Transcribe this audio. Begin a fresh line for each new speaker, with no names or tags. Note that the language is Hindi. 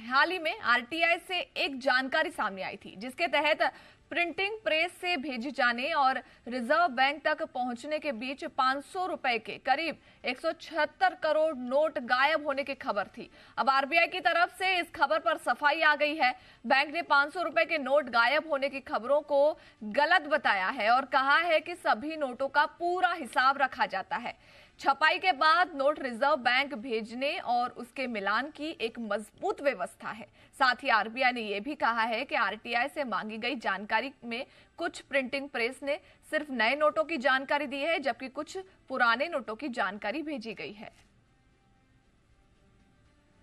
हाल ही में आरटीआई से एक जानकारी सामने आई थी जिसके तहत प्रिंटिंग प्रेस से भेजे जाने और रिजर्व बैंक तक पहुंचने के बीच पाँच रुपए के करीब 176 करोड़ नोट गायब होने की खबर थी अब आरबीआई की तरफ से इस खबर पर सफाई आ गई है बैंक ने पाँच रुपए के नोट गायब होने की खबरों को गलत बताया है और कहा है कि सभी नोटों का पूरा हिसाब रखा जाता है छपाई के बाद नोट रिजर्व बैंक भेजने और उसके मिलान की एक मजबूत व्यवस्था है साथ ही आरबीआई ने यह भी कहा है कि आरटीआई से मांगी गई जानकारी में कुछ प्रिंटिंग प्रेस ने सिर्फ नए नोटों की जानकारी दी है जबकि कुछ पुराने नोटों की जानकारी भेजी गई है